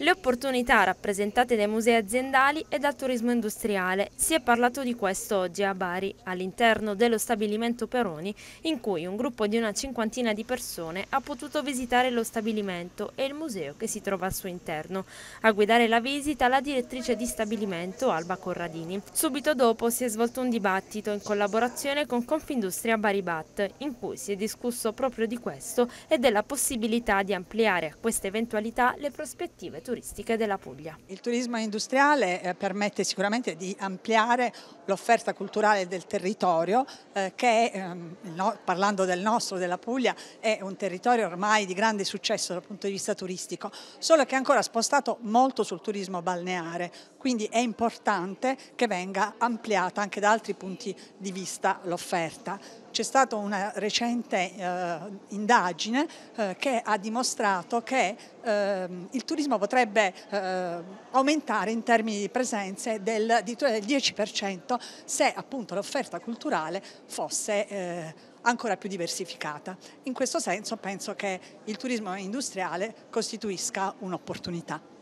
le opportunità rappresentate dai musei aziendali e dal turismo industriale. Si è parlato di questo oggi a Bari, all'interno dello stabilimento Peroni, in cui un gruppo di una cinquantina di persone ha potuto visitare lo stabilimento e il museo che si trova al suo interno. A guidare la visita la direttrice di stabilimento Alba Corradini. Subito dopo si è svolto un dibattito in collaborazione con Confindustria Baribat, in cui si è discusso proprio di questo e della possibilità di ampliare a questa eventualità le prospettive turistiche della Puglia. Il turismo industriale eh, permette sicuramente di ampliare l'offerta culturale del territorio eh, che, ehm, parlando del nostro, della Puglia, è un territorio ormai di grande successo dal punto di vista turistico, solo che è ancora spostato molto sul turismo balneare, quindi è importante che venga ampliata anche da altri punti di vista l'offerta c'è stata una recente eh, indagine eh, che ha dimostrato che eh, il turismo potrebbe eh, aumentare in termini di presenze del, di, del 10% se appunto l'offerta culturale fosse eh, ancora più diversificata. In questo senso penso che il turismo industriale costituisca un'opportunità.